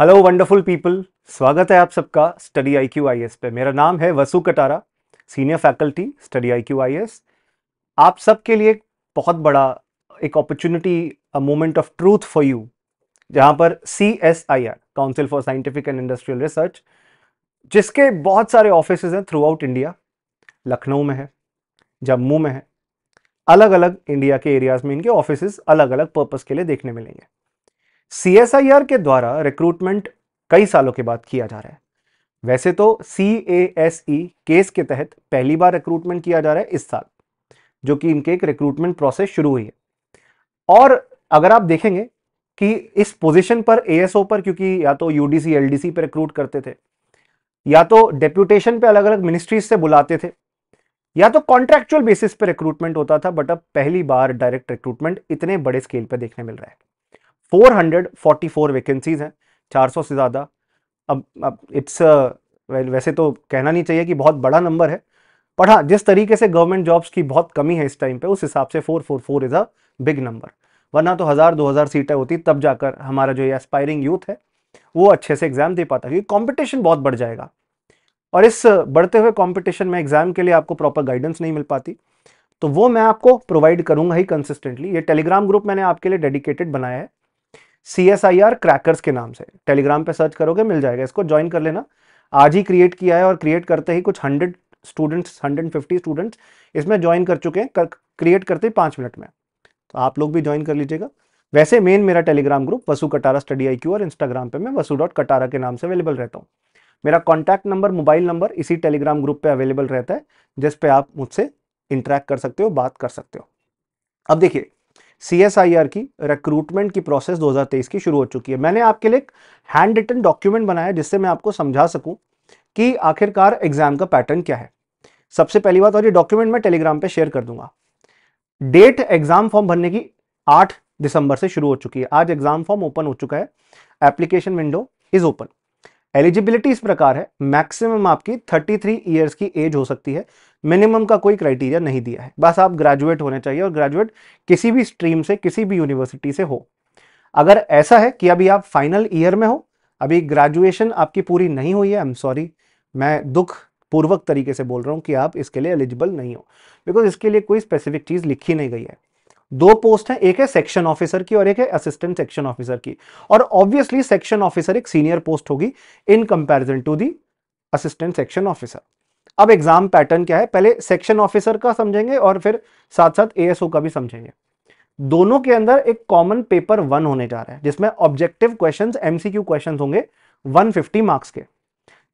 Hello wonderful people स्वागत है आप सबका study I Q I S पे मेरा नाम है Vasu Katara senior faculty study I Q I S आप सबके लिए एक बहुत बड़ा एक opportunity a moment of truth for you जहाँ पर C S I R council for scientific and industrial research जिसके बहुत सारे ऑफिस हैं थ्रू आउट इंडिया लखनऊ में है जम्मू में है अलग अलग इंडिया के एरियाज़ में इनके ऑफिस अलग अलग पर्पज़ के लिए देखने मिलेंगे सी के द्वारा रिक्रूटमेंट कई सालों के बाद किया जा रहा है वैसे तो सी ए एस ई केस के तहत पहली बार रिक्रूटमेंट किया जा रहा है इस साल जो कि इनके एक रिक्रूटमेंट प्रोसेस शुरू हुई है और अगर आप देखेंगे कि इस पोजीशन पर एएसओ पर क्योंकि या तो यूडीसी एलडीसी पर रिक्रूट करते थे या तो डेप्यूटेशन पे अलग अलग मिनिस्ट्रीज से बुलाते थे या तो कॉन्ट्रेक्चुअल बेसिस पर रिक्रूटमेंट होता था बट अब पहली बार डायरेक्ट रिक्रूटमेंट इतने बड़े स्केल पर देखने मिल रहा है 444 वैकेंसीज हैं 400 से ज़्यादा अब अब इट्स वेल uh, वैसे तो कहना नहीं चाहिए कि बहुत बड़ा नंबर है पर हाँ जिस तरीके से गवर्नमेंट जॉब्स की बहुत कमी है इस टाइम पे उस हिसाब से 444 इज़ अ बिग नंबर वरना तो हज़ार दो हज़ार सीटें होती तब जाकर हमारा जो ये एस्पायरिंग यूथ है वो अच्छे से एग्ज़ाम दे पाता क्योंकि कॉम्पिटिशन बहुत बढ़ जाएगा और इस बढ़ते हुए कॉम्पिटिशन में एग्ज़ाम के लिए आपको प्रॉपर गाइडेंस नहीं मिल पाती तो वो मैं आपको प्रोवाइड करूंगा ही कंसिस्टेंटली ये टेलीग्राम ग्रुप मैंने आपके लिए डेडिकेटेड बनाया है C S I R crackers के नाम से टेलीग्राम पे सर्च करोगे मिल जाएगा इसको ज्वाइन कर लेना आज ही क्रिएट किया है और क्रिएट करते ही कुछ hundred students hundred fifty students इसमें ज्वाइन कर चुके हैं कर, क्रिएट करते ही पाँच मिनट में तो आप लोग भी ज्वाइन कर लीजिएगा वैसे मेन मेरा Telegram group Vasu Katara study I और इंस्टाग्राम पे मैं वसु डॉट कटारा के नाम से अवेलेबल रहता हूँ मेरा कॉन्टैक्ट नंबर मोबाइल नंबर इसी टेलीग्राम ग्रुप पे अवेलेबल रहता है जिस पर आप मुझसे इंटरेक्ट कर सकते हो बात कर सकते हो अब देखिए सी की रिक्रूटमेंट की प्रोसेस 2023 की शुरू हो चुकी है मैंने आपके लिए एक हैंड रिटन डॉक्यूमेंट बनाया जिससे मैं आपको समझा सकूं कि आखिरकार एग्जाम का पैटर्न क्या है सबसे पहली बात और ये डॉक्यूमेंट मैं टेलीग्राम पे शेयर कर दूंगा डेट एग्जाम फॉर्म भरने की आठ दिसंबर से शुरू हो चुकी है आज एग्जाम फॉर्म ओपन हो चुका है application window is open eligibility इस प्रकार है मैक्सिमम आपकी 33 ईयर्स की एज हो सकती है मिनिमम का कोई क्राइटेरिया नहीं दिया है बस आप ग्रेजुएट होने चाहिए और ग्रेजुएट किसी भी स्ट्रीम से किसी भी यूनिवर्सिटी से हो अगर ऐसा है कि अभी आप फाइनल ईयर में हो अभी ग्रेजुएशन आपकी पूरी नहीं हुई है आई एम सॉरी मैं दुख पूर्वक तरीके से बोल रहा हूँ कि आप इसके लिए एलिजिबल नहीं हो बिकॉज इसके लिए कोई स्पेसिफिक चीज़ लिखी नहीं गई है दो पोस्ट है एक है सेक्शन ऑफिसर की और एक है असिस्टेंट सेक्शन ऑफिसर की और ऑब्वियसली सेक्शन ऑफिसर एक सीनियर पोस्ट होगी in comparison to the assistant section officer अब एग्जाम पैटर्न क्या है पहले सेक्शन ऑफिसर का समझेंगे और फिर साथ साथ एएसओ का भी समझेंगे दोनों के अंदर एक कॉमन पेपर वन होने जा रहा है जिसमें ऑब्जेक्टिव क्वेश्चन एमसीक्यू क्वेश्चन होंगे 150 मार्क्स के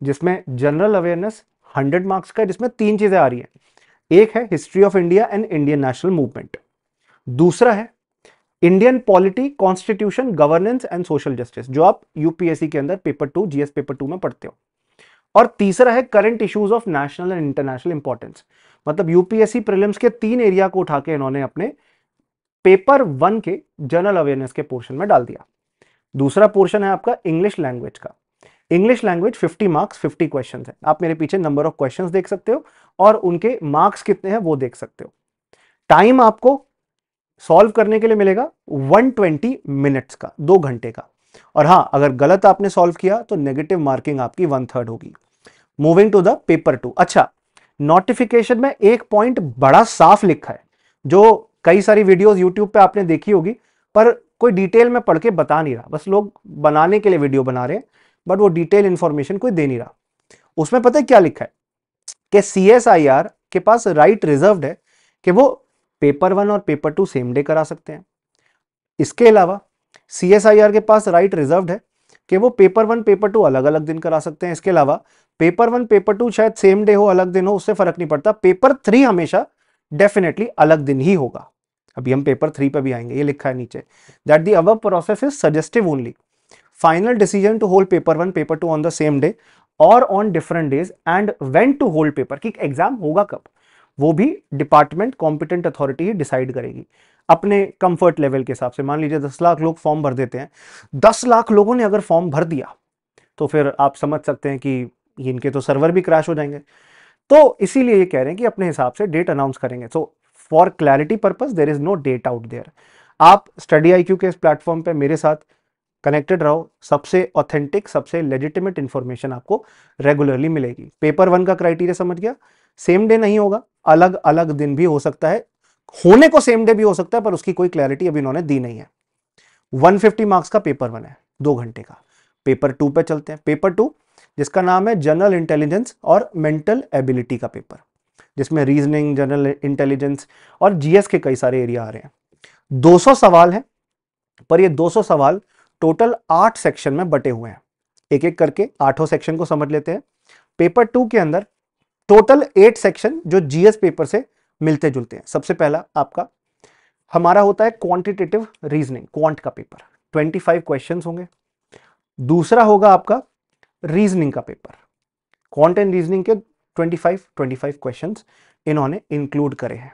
जिसमें जनरल अवेयरनेस 100 मार्क्स का जिसमें तीन चीजें आ रही है एक है history of India and Indian national movement दूसरा है Indian polity constitution governance and social justice जो आप यूपीएससी के अंदर paper two GS paper two में पढ़ते हो और तीसरा है current issues of national and international importance मतलब यूपीएससी प्रीलिम्स के तीन एरिया को उठा के इन्होंने अपने पेपर वन के जनरल अवेयरनेस के पोर्शन में डाल दिया दूसरा पोर्शन है आपका इंग्लिश लैंग्वेज का इंग्लिश लैंग्वेज 50 मार्क्स 50 क्वेश्चंस है आप मेरे पीछे नंबर ऑफ क्वेश्चंस देख सकते हो और उनके मार्क्स कितने हैं वो देख सकते हो टाइम आपको सॉल्व करने के लिए मिलेगा 120 मिनट्स का दो घंटे का और हाँ अगर गलत आपने सॉल्व किया तो नेगेटिव मार्किंग आपकी वन थर्ड होगी moving to the paper two अच्छा नोटिफिकेशन में एक पॉइंट बड़ा साफ लिखा है जो कई सारी वीडियोस यूट्यूब पे आपने देखी होगी पर कोई डिटेल में पढ़ के बता नहीं रहा बस लोग बनाने के लिए वीडियो बना रहे हैं बट वो डिटेल इंफॉर्मेशन कोई दे नहीं रहा उसमें पता है क्या लिखा है कि सी के पास राइट right रिजर्व है कि वो पेपर वन और पेपर टू सेम डे करा सकते हैं इसके अलावा सी के पास राइट रिजर्व है कि वो पेपर वन पेपर टू अलग अलग दिन करा सकते हैं इसके अलावा पेपर वन पेपर टू शायद सेम डे हो अलग दिन हो उससे फर्क नहीं पड़ता पेपर थ्री हमेशा डेफिनेटली अलग दिन ही होगा अभी हम पेपर थ्री पर भी आएंगे ये लिखा है नीचे दैट दी अब process is suggestive only final decision to hold paper one paper two on the same day और on different days and when to hold paper ki exam होगा कब वो भी डिपार्टमेंट कॉम्पिटेंट अथॉरिटी ही decide करेगी अपने comfort level के हिसाब से मान लीजिए दस लाख लोग फॉर्म भर देते हैं दस लाख लोगों ने अगर फॉर्म भर दिया तो फिर आप समझ सकते हैं कि इनके तो सर्वर भी क्रैश हो जाएंगे तो इसीलिए ये कह रहे हैं कि अपने हिसाब से डेट अनाउंस करेंगे so for clarity purpose there is no date out there आप स्टडी आई के इस प्लेटफॉर्म पर मेरे साथ कनेक्टेड रहो सबसे ऑथेंटिक सबसे लेजिटिमेट इंफॉर्मेशन आपको रेगुलरली मिलेगी पेपर वन का क्राइटेरिया समझ गया सेम डे नहीं होगा अलग अलग दिन भी हो सकता है होने को सेम डे भी हो सकता है पर उसकी कोई क्लैरिटी अभी इन्होंने दी नहीं है 150 मार्क्स का पेपर वन है दो घंटे का पेपर टू पे चलते हैं पेपर टू जिसका नाम है जनरल इंटेलिजेंस और मेंटल एबिलिटी का पेपर जिसमें रीजनिंग जनरल इंटेलिजेंस और जीएस के कई सारे एरिया आ रहे हैं 200 सवाल हैं पर ये 200 सवाल टोटल आठ सेक्शन में बटे हुए हैं एक एक करके आठों सेक्शन को समझ लेते हैं पेपर टू के अंदर टोटल एट सेक्शन जो जीएस पेपर से मिलते जुलते हैं सबसे पहला आपका हमारा होता है क्वांटिटेटिव रीजनिंग क्वांट का पेपर 25 क्वेश्चंस होंगे दूसरा होगा आपका रीजनिंग का पेपर क्वांट एंड रीजनिंग के 25 25 क्वेश्चंस इन्होंने इंक्लूड करे हैं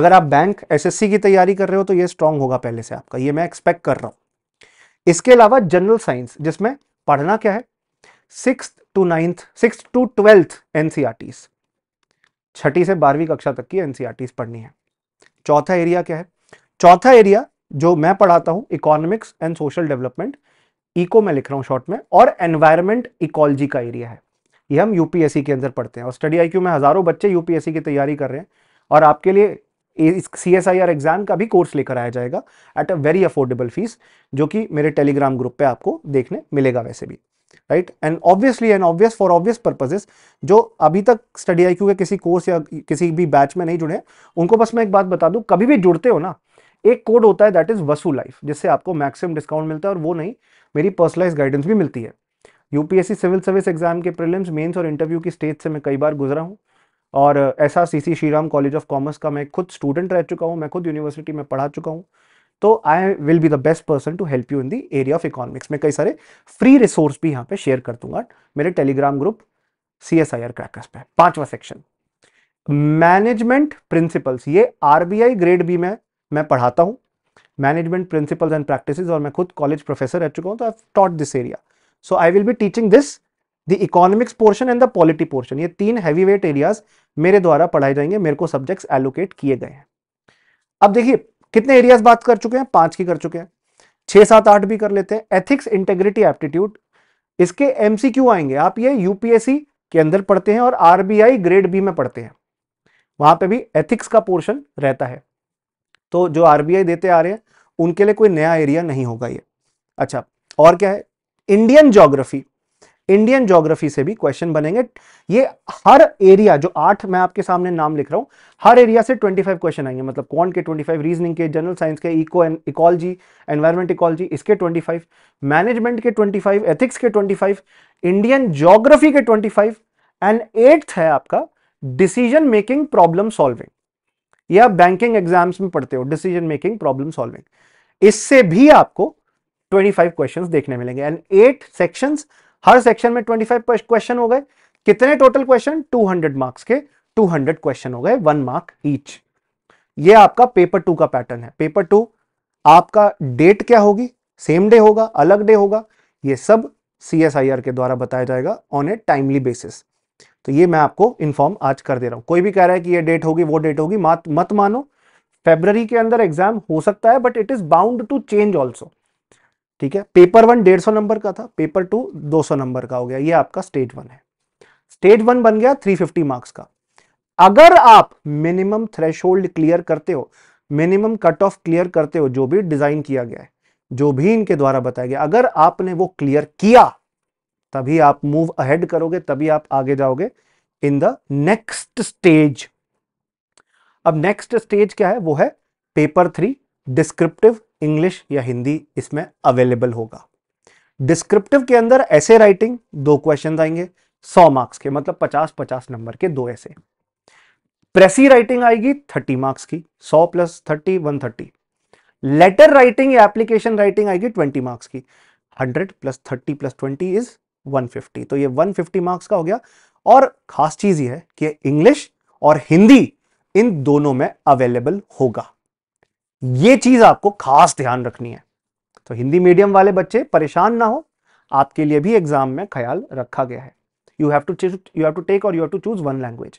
अगर आप बैंक एसएससी की तैयारी कर रहे हो तो ये स्ट्रांग होगा पहले से आपका ये मैं एक्सपेक्ट कर रहा हूं इसके अलावा जनरल साइंस जिसमें पढ़ना क्या है six to ninth six to twelfth NCERTs छठी से बारहवीं कक्षा तक की एनसीआरटीस e पढ़नी है चौथा एरिया क्या है चौथा एरिया जो मैं पढ़ाता हूं economics and social development eco मैं लिख रहा हूँ शॉर्ट में और एनवायरमेंट इकोलॉजी का एरिया है ये हम यूपीएससी के अंदर पढ़ते हैं और स्टडी आई में हज़ारों बच्चे यूपीएससी की तैयारी कर रहे हैं और आपके लिए C S I R exam का भी कोर्स लेकर आया जाएगा at a very affordable fees जो कि मेरे टेलीग्राम ग्रुप पे आपको देखने मिलेगा वैसे भी right and obviously and obvious for obvious purposes जो अभी तक स्टडी आई के किसी कोर्स या किसी भी बैच में नहीं जुड़े उनको बस मैं एक बात बता दूं कभी भी जुड़ते हो ना एक कोड होता है दैट इज वसु लाइफ जिससे आपको मैक्सिमम डिस्काउंट मिलता है और वो नहीं मेरी पर्सनलाइज गाइडेंस भी मिलती है यूपीएससी सिविल सर्विस एग्जाम के प्रिलिम्स मेंस और इंटरव्यू की स्टेज से मैं कई बार गुजरा हूँ और ऐसा C C Shriram college of commerce का मैं खुद स्टूडेंट रह चुका हूँ मैं खुद यूनिवर्सिटी में पढ़ा चुका हूँ तो I will be the best person to help you in the area of economics मैं कई सारे फ्री रिसोर्स भी यहाँ पे शेयर कर दूंगा मेरे Telegram group C S I R crackers पे पांचवा सेक्शन मैनेजमेंट प्रिंसिपल्स ये आरबीआई ग्रेड बी में मैं पढ़ाता हूँ मैनेजमेंट प्रिंसिपल्स एंड प्रैक्टिस और मैं खुद कॉलेज प्रोफेसर रह चुका हूँ तो I taught this area so I will be teaching this the economics portion and the polity portion ये तीन हैवी वेट एरियाज मेरे द्वारा पढ़ाए जाएंगे मेरे को सब्जेक्ट्स एलोकेट किए गए हैं अब देखिए कितने एरियाज बात कर चुके हैं पांच की कर चुके हैं छह सात आठ भी कर लेते हैं एथिक्स इंटेग्रिटी एप्टीट्यूड इसके एमसीक्यू आएंगे आप ये यूपीएससी के अंदर पढ़ते हैं और आरबीआई ग्रेड बी में पढ़ते हैं वहां पे भी एथिक्स का पोर्शन रहता है तो जो आरबीआई देते आ रहे हैं उनके लिए कोई नया एरिया नहीं होगा ये अच्छा और क्या है इंडियन जोग्राफी इंडियन ज्योग्राफी से भी क्वेश्चन बनेंगे ये हर एरिया जो आठ मैं आपके सामने नाम लिख रहा हूं हर एरिया से 25 क्वेश्चन आएंगे मतलब कौन के 25 रीजनिंग के जनरल साइंस के eco and ecology environment ecology इसके 25 मैनेजमेंट के 25 एथिक्स के 25 इंडियन ज्योग्राफी के 25 एंड एट्थ है आपका डिसीजन मेकिंग प्रॉब्लम सॉल्विंग या बैंकिंग एग्जाम्स में पढ़ते हो डिसीजन मेकिंग प्रॉब्लम सॉल्विंग इससे भी आपको 25 क्वेश्चंस देखने मिलेंगे एंड एट सेक्शंस हर सेक्शन में 25 क्वेश्चन हो गए कितने टोटल क्वेश्चन 200 मार्क्स के 200 क्वेश्चन हो गए वन मार्क ईच ये आपका पेपर टू का पैटर्न है पेपर टू आपका डेट क्या होगी सेम डे होगा अलग डे होगा ये सब सी के द्वारा बताया जाएगा ऑन ए टाइमली बेसिस तो ये मैं आपको इन्फॉर्म आज कर दे रहा हूं कोई भी कह रहा है कि ये डेट होगी वो डेट होगी मत मत मानो फेबररी के अंदर एग्जाम हो सकता है but it is bound to change also ठीक है पेपर वन डेढ़ सौ नंबर का था पेपर टू दो सौ नंबर का हो गया ये आपका स्टेज वन है स्टेज वन बन गया थ्री फिफ्टी मार्क्स का अगर आप मिनिमम थ्रेश क्लियर करते हो मिनिमम कट ऑफ क्लियर करते हो जो भी डिजाइन किया गया है जो भी इनके द्वारा बताया गया अगर आपने वो क्लियर किया तभी आप मूव अहेड करोगे तभी आप आगे जाओगे इन द नेक्स्ट स्टेज अब नेक्स्ट स्टेज क्या है वो है पेपर थ्री डिस्क्रिप्टिव इंग्लिश या हिंदी इसमें अवेलेबल होगा डिस्क्रिप्टिव के अंदर ऐसे राइटिंग दो क्वेश्चन आएंगे सौ मार्क्स के मतलब पचास पचास नंबर के दो ऐसे प्रेसी राइटिंग आएगी थर्टी मार्क्स की सौ plus thirty one thirty letter writing या एप्लीकेशन राइटिंग आएगी ट्वेंटी मार्क्स की hundred plus thirty plus twenty is one fifty तो ये वन फिफ्टी मार्क्स का हो गया और खास चीज ये है कि इंग्लिश और हिंदी इन दोनों में अवेलेबल होगा ये चीज आपको खास ध्यान रखनी है तो हिंदी मीडियम वाले बच्चे परेशान ना हो आपके लिए भी एग्जाम में ख्याल रखा गया है you have to you have to take और you have to choose one language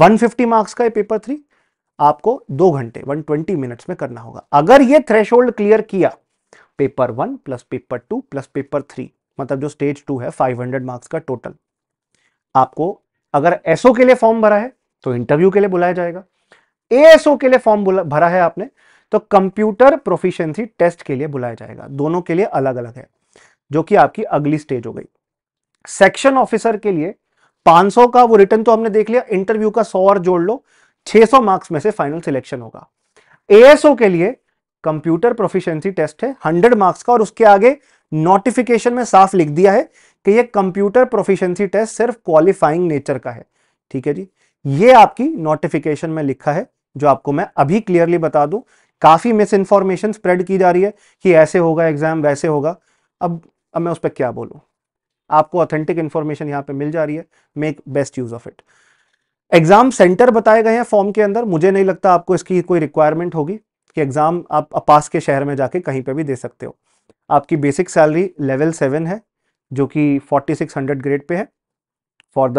150 marks का पेपर थ्री आपको दो घंटे 120 मिनट्स में करना होगा अगर ये थ्रेश क्लियर किया paper one plus paper two plus paper three मतलब जो स्टेज टू है 500 मार्क्स का टोटल आपको अगर एसओ के लिए फॉर्म भरा है तो इंटरव्यू के लिए बुलाया जाएगा एएसओ के लिए फॉर्म भरा है आपने तो कंप्यूटर प्रोफिशियंसी टेस्ट के लिए बुलाया जाएगा दोनों के लिए अलग अलग है जो कि आपकी अगली स्टेज हो गई सेक्शन ऑफिसर के लिए 500 का वो रिटर्न तो हमने देख लिया इंटरव्यू का 100 और जोड़ लो 600 मार्क्स में से फाइनल सिलेक्शन होगा एएसओ के लिए कंप्यूटर प्रोफिशिएंसी टेस्ट है 100 मार्क्स का और उसके आगे नोटिफिकेशन में साफ लिख दिया है कि ये कंप्यूटर प्रोफिशिएंसी टेस्ट सिर्फ क्वालिफाइंग नेचर का है ठीक है जी ये आपकी नोटिफिकेशन में लिखा है जो आपको मैं अभी क्लियरली बता दूं काफ़ी मिस इन्फॉर्मेशन स्प्रेड की जा रही है कि ऐसे होगा एग्ज़ाम वैसे होगा अब अब मैं उस पर क्या बोलूँ आपको ऑथेंटिक इन्फॉर्मेशन यहाँ पे मिल जा रही है make best use of it exam centre बताए गए हैं फॉर्म के अंदर मुझे नहीं लगता आपको इसकी कोई रिक्वायरमेंट होगी कि एग्ज़ाम आप अपास के शहर में जाके कहीं पे भी दे सकते हो आपकी बेसिक सैलरी लेवल सेवन है जो कि 4600 ग्रेड पे है for the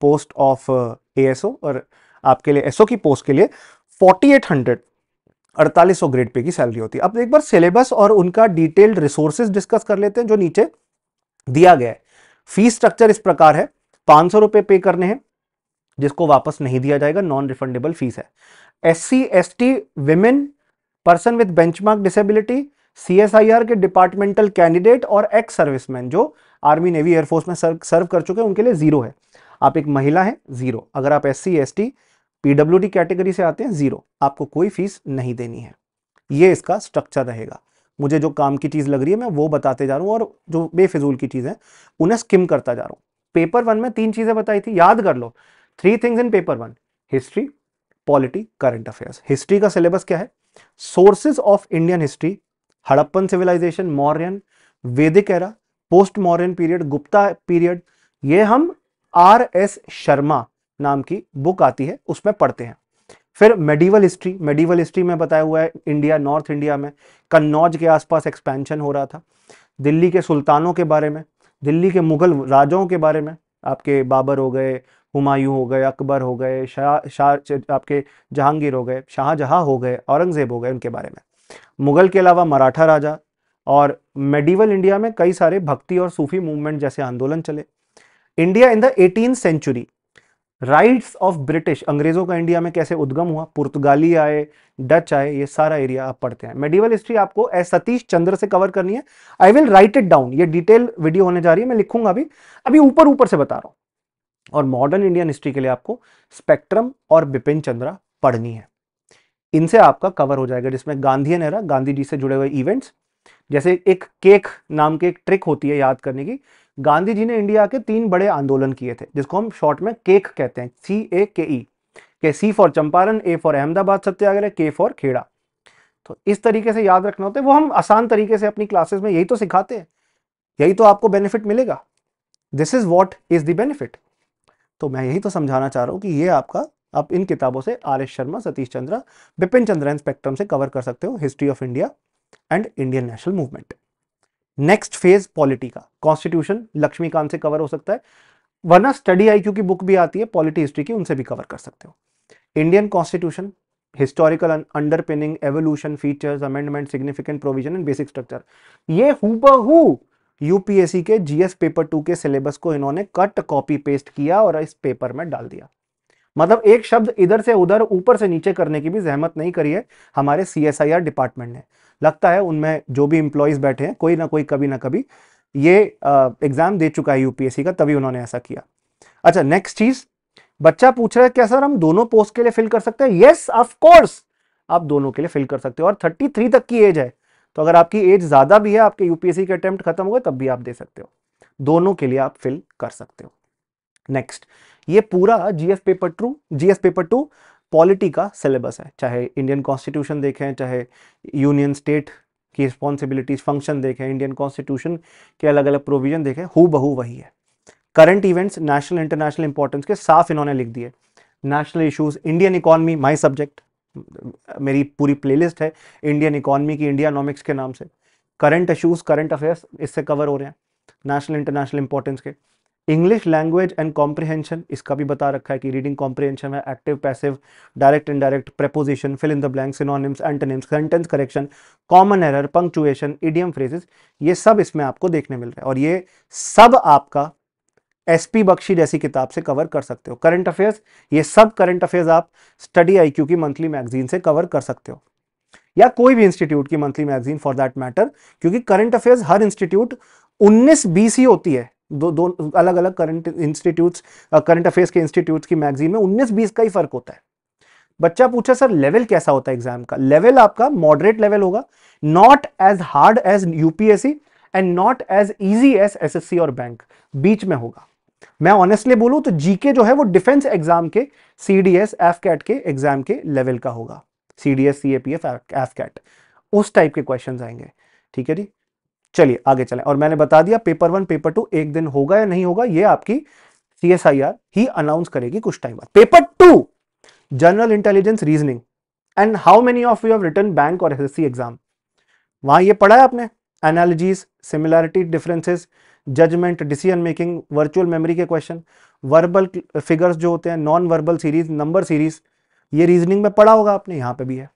post of ASO और आपके लिए एसओ की पोस्ट के लिए 4800 अड़तालीस ग्रेड पे की सैलरी होती है अब एक बार सिलेबस और उनका डिटेल्ड रिसोर्सेज डिस्कस कर लेते हैं जो नीचे दिया गया है फीस स्ट्रक्चर इस प्रकार है पांच सौ पे करने हैं जिसको वापस नहीं दिया जाएगा नॉन रिफंडेबल फीस है S C S T women person with benchmark disability CSIR के डिपार्टमेंटल कैंडिडेट और एक्स सर्विसमैन जो आर्मी नेवी एयरफोर्स में सर्व सर्व कर चुके हैं उनके लिए जीरो है आप एक महिला हैं जीरो अगर आप S C S T PW category से आते हैं जीरो आपको कोई फीस नहीं देनी है ये इसका स्ट्रक्चर रहेगा मुझे जो काम की चीज़ लग रही है मैं वो बताते जा रहा हूँ और जो बेफिजूल की चीज़ें उन्हें स्किम करता जा रहा हूँ पेपर वन में तीन चीज़ें बताई थी याद कर लो three things in paper one history polity current affairs history का सिलेबस क्या है sources of Indian history Harappan civilisation Mauryan Vedic era post Mauryan period Gupta period ये हम आर एस शर्मा नाम की बुक आती है उसमें पढ़ते हैं फिर मेडिवल हिस्ट्री मेडिवल हिस्ट्री में बताया हुआ है इंडिया नॉर्थ इंडिया में कन्नौज के आसपास एक्सपेंशन हो रहा था दिल्ली के सुल्तानों के बारे में दिल्ली के मुगल राजाओं के बारे में आपके बाबर हो गए हुमायूं हो गए अकबर हो गए शाह शाह आपके जहांगीर हो गए शाहजहाँ हो गए औरंगज़ेब हो गए उनके बारे में मुगल के अलावा मराठा राजा और मेडिवल इंडिया में कई सारे भक्ति और सूफी मूवमेंट जैसे आंदोलन चले India in the eighteen century rights of British अंग्रेजों का इंडिया में कैसे उद्गम हुआ पुर्तगाली आए डच आए ये सारा एरिया आप पढ़ते हैं मेडिवल हिस्ट्री आपको ए सतीश चंद्र से कवर करनी है I will write it down ये डिटेल वीडियो होने जा रही है मैं लिखूंगा अभी अभी ऊपर ऊपर से बता रहा हूं और मॉडर्न इंडियन हिस्ट्री के लिए आपको स्पेक्ट्रम और बिपिन चंद्रा पढ़नी है इनसे आपका कवर हो जाएगा जिसमें गांधी नेहरा गांधी जी से जुड़े हुए इवेंट्स जैसे एक केक नाम के एक ट्रिक होती है याद करने की गांधी जी ने इंडिया के तीन बड़े आंदोलन किए थे जिसको हम शॉर्ट में केक कहते हैं सी ए e। के ई के C for Champaran A for Ahmedabad satyagraha K for Kheda तो इस तरीके से याद रखना होता है वो हम आसान तरीके से अपनी क्लासेस में यही तो सिखाते हैं यही तो आपको बेनिफिट मिलेगा this is what is the benefit तो मैं यही तो समझाना चाह रहा हूँ कि ये आपका आप इन किताबों से R S Sharma Satish Chandra Bipin Chandra and Spectrum से कवर कर सकते हो history of India and Indian national movement next phase polity का कॉन्स्टिट्यूशन लक्ष्मीकांत से कवर हो सकता है वरना स्टडी आई की बुक भी आती है पॉलिटी हिस्ट्री की उनसे भी कवर कर सकते हो Indian constitution historical underpinning evolution features amendment significant provision and basic structure ये हु यूपीएससी के जीएस पेपर टू के सिलेबस को इन्होंने कट कॉपी पेस्ट किया और इस पेपर में डाल दिया मतलब एक शब्द इधर से उधर ऊपर से नीचे करने की भी जहमत नहीं करी है हमारे सी डिपार्टमेंट ने लगता है उनमें जो भी इंप्लॉयज बैठे हैं कोई ना कोई कभी ना कभी ये एग्ज़ाम दे चुका है यूपीएससी का तभी उन्होंने ऐसा किया अच्छा नेक्स्ट चीज़ बच्चा पूछ रहा है क्या सर हम दोनों पोस्ट के लिए फिल कर सकते हैं येस ऑफ कोर्स आप दोनों के लिए फिल कर सकते हो और 33 तक की एज है तो अगर आपकी एज ज़्यादा भी है आपके यूपीएससी के अटेम्प्ट खत्म हो गए तब भी आप दे सकते हो दोनों के लिए आप फिल कर सकते हो नेक्स्ट ये पूरा GS paper two GS paper two polity का सिलेबस है चाहे इंडियन कॉन्स्टिट्यूशन देखें चाहे यूनियन स्टेट की रिस्पॉन्सिबिलिटीज फंक्शन देखें इंडियन कॉन्स्टिट्यूशन के अलग अलग प्रोविजन देखें हु बहू वही है current events national international importance के साफ इन्होंने लिख दिए national issues Indian economy my subject मेरी पूरी प्ले है इंडियन इकॉनमी की इंडिया नॉमिक्स के नाम से करंट इशूज करंट अफेयर्स इससे कवर हो रहे हैं नेशनल इंटरनेशनल इंपॉर्टेंस के इंग्लिश लैंग्वेज एंड कॉम्प्रिहेंशन इसका भी बता रखा है कि रीडिंग कॉम्प्रिहेंशन है active passive direct indirect preposition fill in the blank synonyms antonyms sentence correction common error punctuation idiom phrases ये सब इसमें आपको देखने मिल रहा है और ये सब आपका एस पी बख्शी जैसी किताब से कवर कर सकते हो करंट अफेयर्स ये सब करंट अफेयर्स आप स्टडी आई की मंथली मैगजीन से कवर कर सकते हो या कोई भी इंस्टीट्यूट की monthly magazine for that matter क्योंकि करंट अफेयर्स हर इंस्टीट्यूट 19 बीस ही होती है दो दो अलग अलग करंट इंस्टीट्यूट्स करंट अफेयर्स के इंस्टीट्यूट्स की मैगजीन में उन्नीस बीस का ही फर्क होता है बच्चा पूछा सर लेवल कैसा होता है एग्जाम का लेवल आपका मॉडरेट लेवल होगा not as hard as UPSC and not as easy as SSC और बैंक बीच में होगा मैं ऑनेस्टली बोलूं तो जीके जो है वो डिफेंस एग्जाम के सीडीएस एफ कैट के एग्जाम के लेवल का होगा सीडीएस सीएपीएफ एफ कैट उस टाइप के क्वेश्चन आएंगे ठीक है जी चलिए आगे चलें और मैंने बता दिया पेपर वन पेपर टू एक दिन होगा या नहीं होगा ये आपकी सीएसआईआर ही अनाउंस करेगी कुछ टाइम बाद paper two general intelligence reasoning and how many of you have written bank और एसएससी एग्जाम वहां ये पढ़ा है आपने analogies similarity differences judgement decision making virtual memory के क्वेश्चन वर्बल फिगर्स जो होते हैं non verbal series number series ये रीजनिंग में पढ़ा होगा आपने यहां पे भी है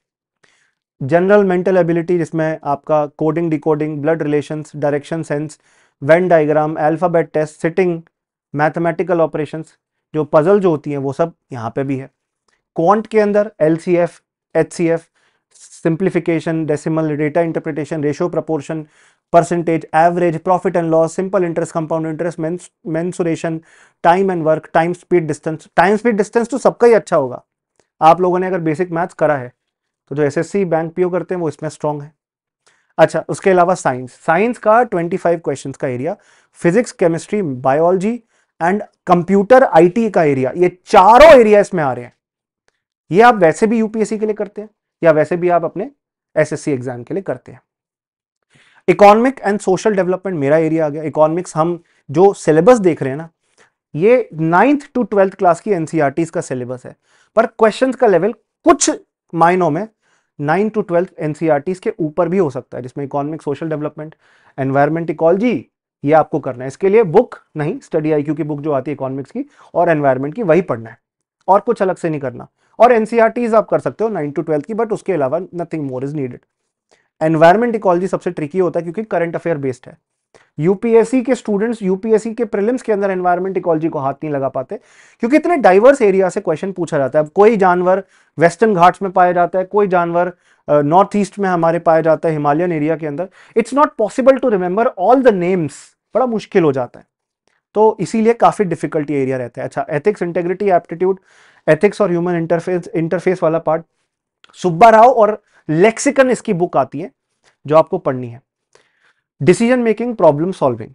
जनरल मेंटल एबिलिटी जिसमें आपका coding decoding blood relations direction sense Venn diagram alphabet test sitting mathematical operations जो पज़ल जो होती हैं वो सब यहाँ पे भी है क्वांट के अंदर L C F H C F simplification decimal data interpretation ratio proportion percentage average profit and loss simple interest compound interest mensuration time and work time speed distance time speed distance तो सबका ही अच्छा होगा आप लोगों ने अगर basic maths करा है तो जो एसएससी बैंक पीओ करते हैं वो इसमें स्ट्रांग है अच्छा उसके अलावा साइंस साइंस का 25 क्वेश्चंस का area physics chemistry biology and computer IT का एरिया ये चारों एरिया इसमें आ रहे हैं ये आप वैसे भी यूपीएससी के लिए करते हैं या वैसे भी आप अपने एसएससी एग्जाम के लिए करते हैं इकोनॉमिक एंड सोशल डेवलपमेंट मेरा एरिया आ गया इकोनॉमिक्स हम जो सिलेबस देख रहे हैं ना ये नाइन्थ टू ट्वेल्थ क्लास की एनसीआरटीज e का सिलेबस है पर क्वेश्चन का लेवल कुछ मायनों में नाइन टू ट्वेल्थ एन e के ऊपर भी हो सकता है जिसमें economic social development environment ecology ये आपको करना है इसके लिए बुक नहीं स्टडी आई की बुक जो आती है इकोनॉमिक्स की और एनवायरमेंट की वही पढ़ना है और कुछ अलग से नहीं करना और एनसीआर e आप कर सकते हो नाइन टू ट्वेल्थ की बट उसके अलावा nothing more is needed environment ecology सबसे ट्रिकी होता है क्योंकि करंट अफेयर बेस्ड है यूपीएससी के स्टूडेंट्स यूपीएससी के प्रिलिम्स के अंदर एनवायरमेंट इकोलॉजी को हाथ नहीं लगा पाते क्योंकि इतने डाइवर्स एरिया से क्वेश्चन पूछा जाता है कोई जानवर वेस्टर्न घाट्स में पाया जाता है कोई जानवर नॉर्थ uh, ईस्ट में हमारे पाया जाता है हिमालयन एरिया के अंदर it's not possible to remember all the names बड़ा मुश्किल हो जाता है तो इसीलिए काफ़ी डिफिकल्टी एरिया रहता है अच्छा एथिक्स इंटेग्रिटी एप्टीट्यूड एथिक्स और ह्यूमन इंटरफेस इंटरफेस वाला पार्ट सुब्बा राव और लेक्सिकन इसकी बुक आती है जो आपको पढ़नी है डिसीजन मेकिंग प्रॉब्लम सॉल्विंग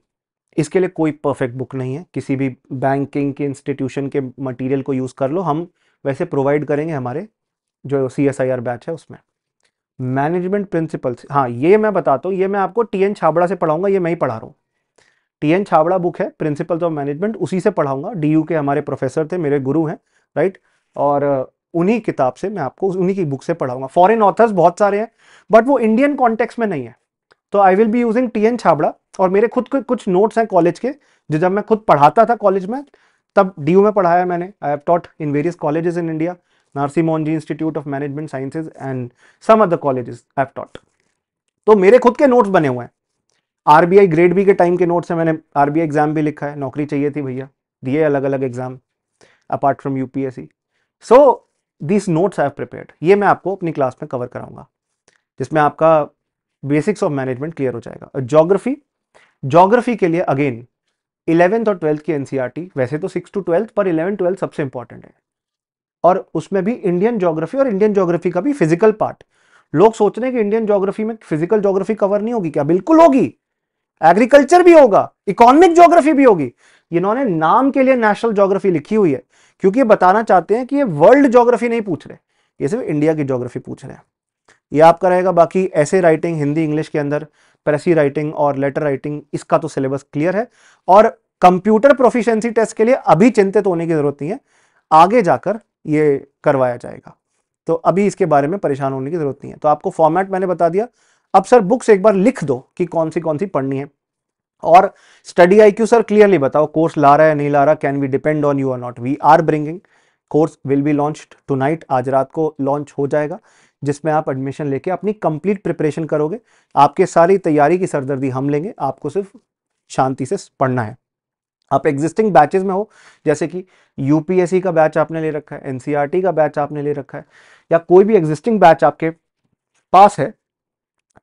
इसके लिए कोई परफेक्ट बुक नहीं है किसी भी बैंकिंग के इंस्टीट्यूशन के मटेरियल को यूज़ कर लो हम वैसे प्रोवाइड करेंगे हमारे जो C S I R batch है उसमें मैनेजमेंट प्रिंसिपल्स हाँ ये मैं बताता हूँ ये मैं आपको टी एन छाबड़ा से पढ़ाऊंगा ये मैं ही पढ़ा रहा हूँ टी एन छाबड़ा बुक है प्रिंसिपल्स ऑफ मैनेजमेंट उसी से पढ़ाऊंगा डी यू के हमारे प्रोफेसर थे मेरे गुरु हैं राइट और उन्हीं किताब से मैं आपको उन्हीं की बुक से पढ़ाऊंगा फॉरेन ऑथर्स बहुत सारे हैं बट वो इंडियन कॉन्टेक्स्ट में नहीं है तो I will be using T N Chhabra और मेरे खुद के कुछ नोट्स हैं कॉलेज के जो जब मैं खुद पढ़ाता था कॉलेज में तब डी में पढ़ाया मैंने I have taught in various colleges in India Narsee Monjee institute of management sciences and some other colleges I have taught तो मेरे खुद के नोट्स बने हुए हैं आरबीआई ग्रेड बी के टाइम के नोट्स हैं मैंने आरबीआई एग्जाम भी लिखा है नौकरी चाहिए थी भैया दिए अलग अलग exam apart from UPSC so this notes I have prepared ये मैं आपको अपनी क्लास में कवर कराऊंगा जिसमें आपका बेसिक्स ऑफ मैनेजमेंट क्लियर हो जाएगा जोग्राफी जोग्राफी के लिए अगेन इलेवेंथ और ट्वेल्थ की एनसीईआरटी e वैसे तो सिक्स टू ट्वेल्थ पर इलेवन ट्वेल्थ सबसे इंपॉर्टेंट है और उसमें भी इंडियन जोग्राफी और इंडियन जोग्राफी का भी फिजिकल पार्ट लोग सोच रहे हैं कि इंडियन जोग्राफी में फिजिकल जोग्राफी कवर नहीं होगी क्या बिल्कुल होगी एग्रीकल्चर भी होगा इकोनॉमिक जोग्राफी भी होगी इन्होंने नाम के लिए नेशनल जोग्राफी लिखी हुई है क्योंकि ये बताना चाहते हैं कि ये वर्ल्ड जोग्राफी नहीं पूछ रहे ये सिर्फ इंडिया की जोग्राफी पूछ रहे हैं ये आपका रहेगा बाकी ऐसे राइटिंग हिंदी इंग्लिश के अंदर प्रेसी राइटिंग और लेटर राइटिंग इसका तो सिलेबस क्लियर है और कंप्यूटर प्रोफिशेंसी टेस्ट के लिए अभी चिंतित होने की जरूरत नहीं है आगे जाकर ये करवाया जाएगा तो अभी इसके बारे में परेशान होने की जरूरत नहीं है तो आपको फॉर्मेट मैंने बता दिया अब सर बुक्स एक बार लिख दो कि कौन सी कौन सी पढ़नी है और study I Q sir clearly बताओ कोर्स ला रहा है नहीं ला रहा can we depend on you are not we are bringing course will be launch tonight आज रात को लॉन्च हो जाएगा जिसमें आप एडमिशन लेके अपनी कंप्लीट प्रिपरेशन करोगे आपके सारी तैयारी की सरदर्दी हम लेंगे आपको सिर्फ शांति से पढ़ना है आप एग्जिस्टिंग बैचेज में हो जैसे कि यूपीएससी का बैच आपने ले रखा है एनसीईआरटी e का बैच आपने ले रखा है या कोई भी एग्जिस्टिंग बैच आपके पास है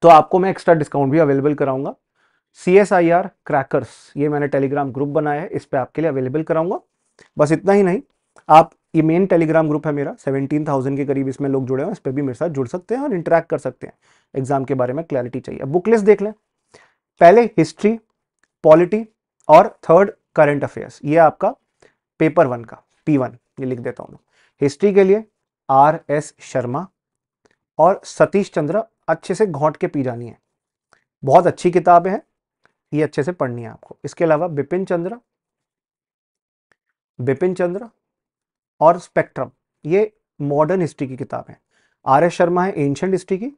तो आपको मैं एक्स्ट्रा डिस्काउंट भी अवेलेबल कराऊंगा C S I R crackers ये मैंने टेलीग्राम ग्रुप बनाया है इस पर आपके लिए अवेलेबल कराऊंगा बस इतना ही नहीं आप ये मेन टेलीग्राम ग्रुप है मेरा सेवेंटीन थाउजेंड के करीब इसमें लोग जुड़े हुए हैं इस पर भी मेरे साथ जुड़ सकते हैं और इंटरेक्ट कर सकते हैं एग्जाम के बारे में क्लैरिटी चाहिए अब बुकलेस देख लें पहले हिस्ट्री पॉलिटी और थर्ड करंट अफेयर्स ये आपका पेपर वन का पी वन ये लिख देता हूँ हिस्ट्री के लिए आर एस शर्मा और सतीश चंद्र अच्छे से घोंट के पी जानी है बहुत अच्छी किताबें हैं ये अच्छे से पढ़नी है आपको इसके अलावा बिपिन चंद्र बिपिन चंद्र और स्पेक्ट्रम ये मॉडर्न हिस्ट्री की किताब है आर एस शर्मा है एंशंट हिस्ट्री की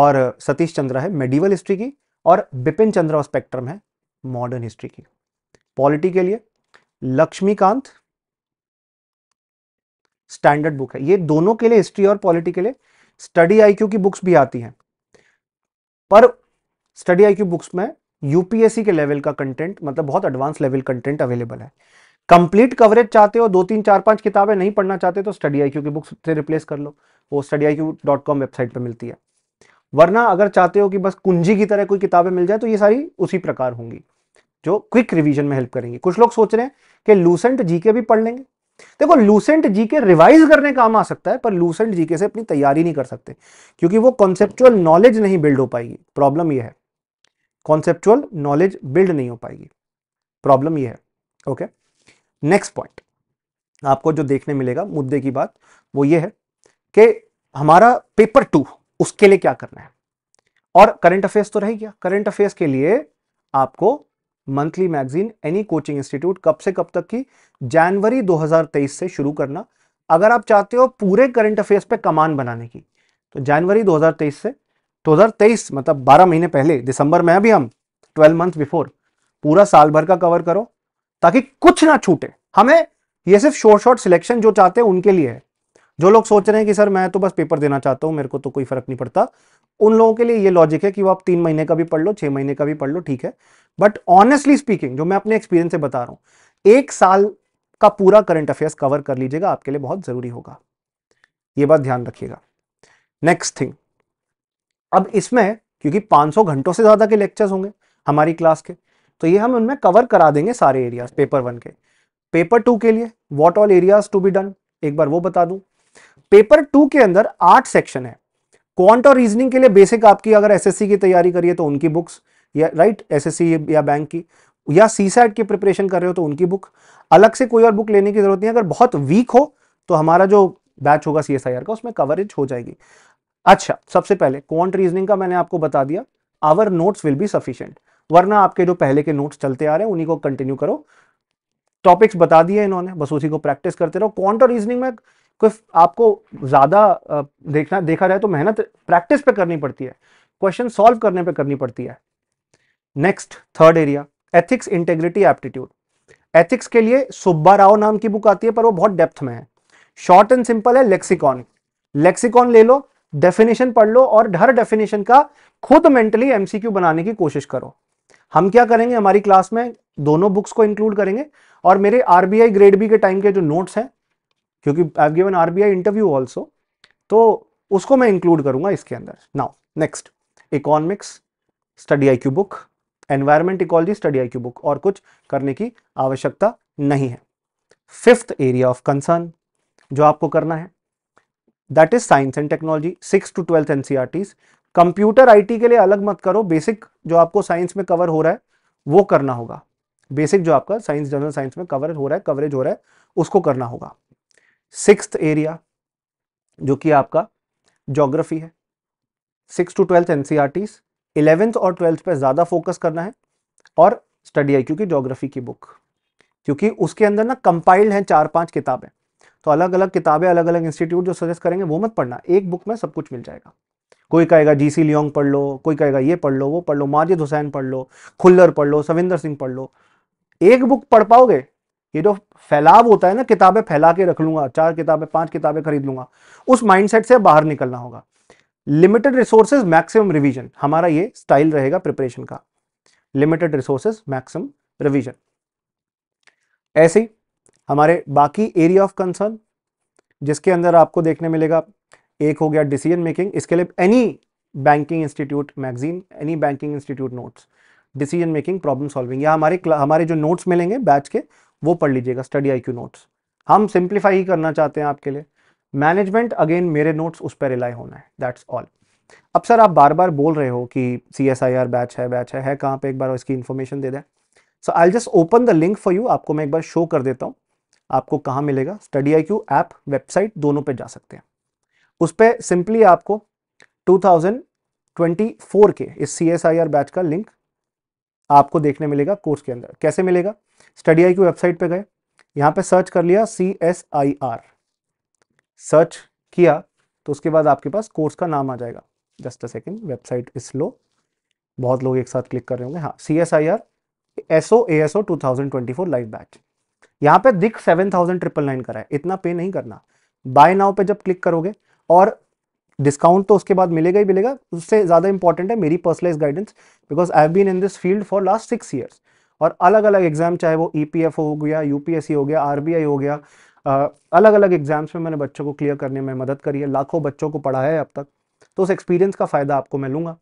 और सतीश चंद्रा है मेडिवल हिस्ट्री की और बिपिन चंद्रा और स्पेक्ट्रम है मॉडर्न हिस्ट्री की पॉलिटी के लिए लक्ष्मीकांत स्टैंडर्ड बुक है ये दोनों के लिए हिस्ट्री और पॉलिटी के लिए स्टडी आईक्यू की बुक्स भी आती हैं पर स्टडी आईक्यू बुक्स में यूपीएससी के लेवल का कंटेंट मतलब बहुत एडवांस लेवल कंटेंट अवेलेबल है कंप्लीट कवरेज चाहते हो दो तीन चार पांच किताबें नहीं पढ़ना चाहते तो स्टडी आई की बुक्स से रिप्लेस कर लो वो स्टडी आई वेबसाइट पर मिलती है वरना अगर चाहते हो कि बस कुंजी की तरह कोई किताबें मिल जाए तो ये सारी उसी प्रकार होंगी जो क्विक रिवीजन में हेल्प करेंगी कुछ लोग सोच रहे हैं कि लूसेंट जीके भी पढ़ लेंगे देखो लूसेंट जीके रिवाइज करने काम आ सकता है पर लूसेंट जीके से अपनी तैयारी नहीं कर सकते क्योंकि वो कॉन्सेप्चुअल नॉलेज नहीं बिल्ड हो पाएगी प्रॉब्लम यह है कॉन्सेप्चुअल नॉलेज बिल्ड नहीं हो पाएगी प्रॉब्लम यह है ओके okay? नेक्स्ट पॉइंट आपको जो देखने मिलेगा मुद्दे की बात वो ये है कि हमारा पेपर टू उसके लिए क्या करना है और करंट अफेयर्स तो रह गया करंट अफेयर्स के लिए आपको monthly magazine any coaching institute कब से कब तक की जनवरी 2023 से शुरू करना अगर आप चाहते हो पूरे करंट अफेयर्स पे कमान बनाने की तो जनवरी 2023 से 2023 मतलब 12 महीने पहले दिसंबर में अभी हम 12 मंथ बिफोर पूरा साल भर का कवर करो ताकि कुछ ना छूटे हमें ये सिर्फ शॉर्ट शॉर्ट सिलेक्शन जो चाहते हैं उनके लिए है जो लोग सोच रहे हैं कि सर मैं तो बस पेपर देना चाहता हूं मेरे को तो कोई फर्क नहीं पड़ता उन लोगों के लिए ये लॉजिक है कि वो आप तीन महीने का भी पढ़ लो छह महीने का भी पढ़ लो ठीक है बट ऑनेस्टली स्पीकिंग जो मैं अपने एक्सपीरियंस से बता रहा हूं एक साल का पूरा करंट अफेयर्स कवर कर लीजिएगा आपके लिए बहुत ज़रूरी होगा ये बात ध्यान रखिएगा नेक्स्ट थिंग अब इसमें क्योंकि 500 घंटों से ज़्यादा के लेक्चर्स होंगे हमारी क्लास के तो ये हम उनमें कवर करा देंगे सारे एरियाज पेपर वन के पेपर टू के लिए what all areas to be done एक बार वो बता दूं पेपर टू के अंदर आठ सेक्शन है क्वांट और रीजनिंग के लिए बेसिक आपकी अगर एसएससी की तैयारी करिए तो उनकी बुक्स या राइट एसएससी या बैंक की या सी सैट की प्रिपरेशन कर रहे हो तो उनकी बुक अलग से कोई और बुक लेने की जरूरत नहीं अगर बहुत वीक हो तो हमारा जो बैच होगा सी का उसमें कवरेज हो जाएगी अच्छा सबसे पहले क्वांट रीजनिंग का मैंने आपको बता दिया our notes will be sufficient वरना आपके जो पहले के नोट्स चलते आ रहे हैं उन्हीं को कंटिन्यू करो टॉपिक्स बता दिए इन्होंने बस उसी को प्रैक्टिस करते रहो क्वांट और रीजनिंग में कोई आपको ज़्यादा देखना देखा जाए तो मेहनत प्रैक्टिस पे करनी पड़ती है क्वेश्चन सॉल्व करने पे करनी पड़ती है next third area ethics integrity aptitude ethics के लिए सुब्बा राव नाम की बुक आती है पर वो बहुत डेप्थ में है शॉर्ट एंड सिंपल है लेक्सिकॉन लेक्सिकॉन ले लो डेफिनेशन पढ़ लो और हर डेफिनेशन का खुद मेंटली एमसीक्यू बनाने की कोशिश करो हम क्या करेंगे हमारी क्लास में दोनों बुक्स को इंक्लूड करेंगे और मेरे आरबीआई ग्रेड बी के टाइम के जो नोट्स हैं क्योंकि I given RBI interview also तो उसको मैं इंक्लूड करूंगा इसके अंदर now next economics study I Q book environment ecology study I Q book और कुछ करने की आवश्यकता नहीं है फिफ्थ एरिया ऑफ कंसर्न जो आपको करना है that is science and technology six to twelfth NCERTs computer IT के लिए अलग मत करो बेसिक जो आपको साइंस में कवर हो रहा है वो करना होगा बेसिक जो आपका साइंस जनरल साइंस में कवर हो रहा है कवरेज हो रहा है उसको करना होगा सिक्स एरिया जो कि आपका जोग्राफी है six to twelfth and eleventh और ट्वेल्थ पे ज़्यादा फोकस करना है और स्टडी आई क्योंकि जोग्राफी की बुक क्योंकि उसके अंदर ना कंपाइल्ड है चार पांच किताबें तो अलग अलग किताबें अलग अलग इंस्टीट्यूट जो सजेस्ट करेंगे वो मत पढ़ना एक बुक में सब कुछ मिल जाएगा कोई कहेगा जी सी लियोंग पढ़ लो कोई कहेगा ये पढ़ लो वो पढ़ लो माजिद हुसैन पढ़ लो खुल्लर पढ़ लो सविंदर सिंह पढ़ लो एक बुक पढ़ पाओगे ये जो फैलाव होता है ना किताबें फैला के रख लूंगा चार किताबें पांच किताबें खरीद लूंगा उस माइंडसेट से बाहर निकलना होगा लिमिटेड रिसोर्सेज मैक्सिमम रिवीजन हमारा ये स्टाइल रहेगा प्रिपरेशन का लिमिटेड रिसोर्सेज मैक्सिमम रिवीजन ऐसे ही हमारे बाकी एरिया ऑफ कंसर्न जिसके अंदर आपको देखने मिलेगा एक हो गया डिसीजन मेकिंग इसके लिए any banking institute magazine any banking institute notes decision making problem solving या हमारे हमारे जो नोट्स मिलेंगे बैच के वो पढ़ लीजिएगा स्टडी आई नोट्स हम सिंप्लीफाई ही करना चाहते हैं आपके लिए मैनेजमेंट अगेन मेरे नोट्स उस पर रिलाई होना है दैट्स ऑल अब सर आप बार बार बोल रहे हो कि C S I R batch है बैच है, है कहाँ पे एक बार इसकी इन्फॉर्मेशन दे दें so I just open the link for you आपको मैं एक बार शो कर देता हूँ आपको कहाँ मिलेगा study I Q app website दोनों पे जा सकते हैं उस पर सिंपली आपको 2024 के इस C S I R batch का लिंक आपको देखने मिलेगा कोर्स के अंदर कैसे मिलेगा स्टडी आई की वेबसाइट पे गए यहाँ पे सर्च कर लिया C S I R search किया तो उसके बाद आपके पास कोर्स का नाम आ जाएगा just a second website is slow बहुत लोग एक साथ क्लिक कर रहे होंगे हाँ C S I R S O A S O two thousand twenty four live batch यहाँ पे दिख सेवन थाउजेंड ट्रिपल नाइन करा है इतना पे नहीं करना बाय नाउ पे जब क्लिक करोगे और डिस्काउंट तो उसके बाद मिलेगा ही मिलेगा उससे ज़्यादा इंपॉर्टेंट है मेरी personalise guidance because I have been in this field for last six years और अलग अलग एग्जाम चाहे वो ई e हो गया यू हो गया आर हो गया आ, अलग अलग एग्जाम्स में मैंने बच्चों को क्लियर करने में मदद करी है लाखों बच्चों को पढ़ाया है अब तक तो उस एक्सपीरियंस का फ़ायदा आपको मैं लूँगा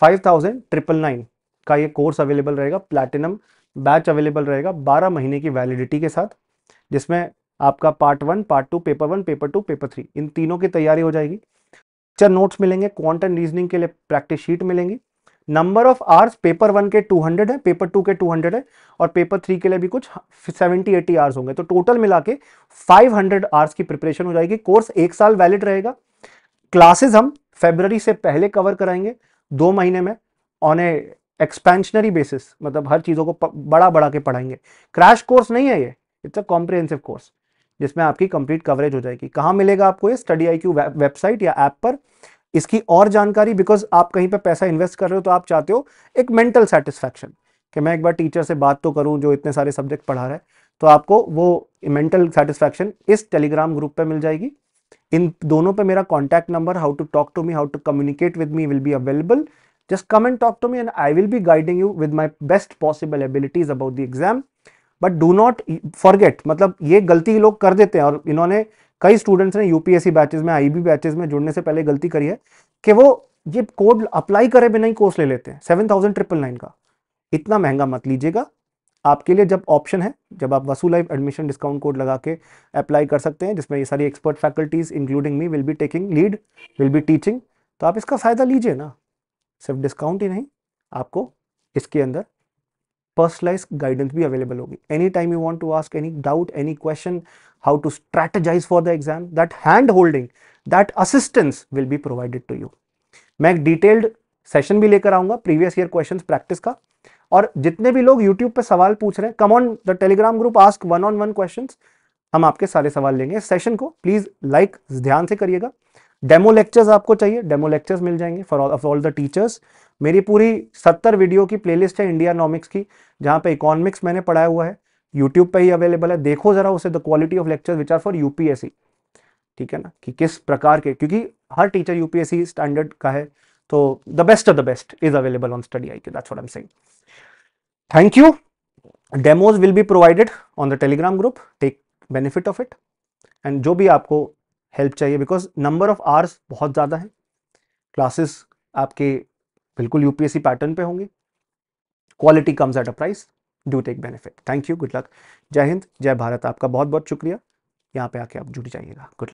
फाइव थाउजेंड ट्रिपल नाइन का ये कोर्स अवेलेबल रहेगा प्लैटिनम बैच अवेलेबल रहेगा बारह महीने की वैलिडिटी के साथ जिसमें आपका part one part two paper one paper two paper three इन तीनों की तैयारी हो जाएगी चल अच्छा, नोट्स मिलेंगे क्वांट एंड रीजनिंग के लिए प्रैक्टिस शीट मिलेंगी number of hours paper one के 200 है पेपर टू के 200 है और पेपर थ्री के लिए भी कुछ 70 80 आवर्स होंगे तो टोटल मिला के फाइव आवर्स की प्रिपरेशन हो जाएगी कोर्स एक साल वैलिड रहेगा क्लासेस हम फेबररी से पहले कवर कराएंगे दो महीने में ऑन ए एक्सपेंशनरी बेसिस मतलब हर चीज़ों को बड़ा बड़ा के पढ़ाएंगे क्रैश कोर्स नहीं है ये इट्स अ कॉम्प्रिहेंसिव कोर्स जिसमें आपकी कंप्लीट कवरेज हो जाएगी कहाँ मिलेगा आपको ये स्टडी आई क्यू वेबसाइट या ऐप पर इसकी और जानकारी बिकॉज आप कहीं पर पैसा इन्वेस्ट कर रहे हो तो आप चाहते हो एक मेंटल सेटिस्फैक्शन कि मैं एक बार टीचर से बात तो करूँ जो इतने सारे सब्जेक्ट पढ़ा रहा है तो आपको वो मेंटल सेटिस्फैक्शन इस टेलीग्राम ग्रुप पर मिल जाएगी इन दोनों पे मेरा contact number how to talk to me how to communicate with me will be available just come and talk to me and I will be guiding you with my best possible abilities about the exam but do not forget मतलब ये गलती लोग कर देते हैं और इन्होंने कई स्टूडेंट्स ने यूपीएससी बैचेस में आईबी बैचेस में जुड़ने से पहले गलती करी है कि वो ये कोड अप्लाई करे बिना ही कोर्स ले लेते हैं सेवन थाउजेंड ट्रिपल नाइन का इतना महंगा मत लीजिएगा आपके लिए जब ऑप्शन है जब आप वसू लाइफ एडमिशन डिस्काउंट कोड लगा के अप्लाई कर सकते हैं जिसमें ये सारी expert faculties including me will be taking lead will be teaching तो आप इसका फ़ायदा लीजिए ना सिर्फ डिस्काउंट ही नहीं आपको इसके अंदर personalized guidance भी available होगी anytime you want to ask any doubt any question how to strategize for the exam that hand holding that assistance will be provided to you मैं एक डिटेल्ड सेशन भी लेकर आऊंगा प्रीवियस ईयर क्वेश्चन प्रैक्टिस का और जितने भी लोग यूट्यूब पे सवाल पूछ रहे हैं come on the Telegram group ask one on one question हम आपके सारे सवाल लेंगे इस सेशन को प्लीज लाइक ध्यान से करिएगा डेमो लेक्चर्स आपको चाहिए डेमो लेक्चर्स मिल जाएंगे for all of all the teachers मेरी पूरी सत्तर वीडियो की प्लेलिस्ट है इंडिया नॉमिक्स की जहां पे इकोनॉमिक्स मैंने पढ़ाया हुआ है यूट्यूब पे ही अवेलेबल है देखो जरा उसे the quality of lecture which are for UPSC ठीक है ना कि किस प्रकार के क्योंकि हर टीचर यूपीएससी स्टैंडर्ड का है तो the best of the best is available on study I Q that's what I am saying will be provided on the Telegram group take benefit of it and जो भी आपको help चाहिए because number of hours बहुत ज़्यादा है classes आपके बिल्कुल UPSC pattern पे होंगे quality comes at a price do take benefit thank you good luck जय हिंद जय भारत आपका बहुत बहुत शुक्रिया यहाँ पे आके आप जुड़ जाइएगा गुड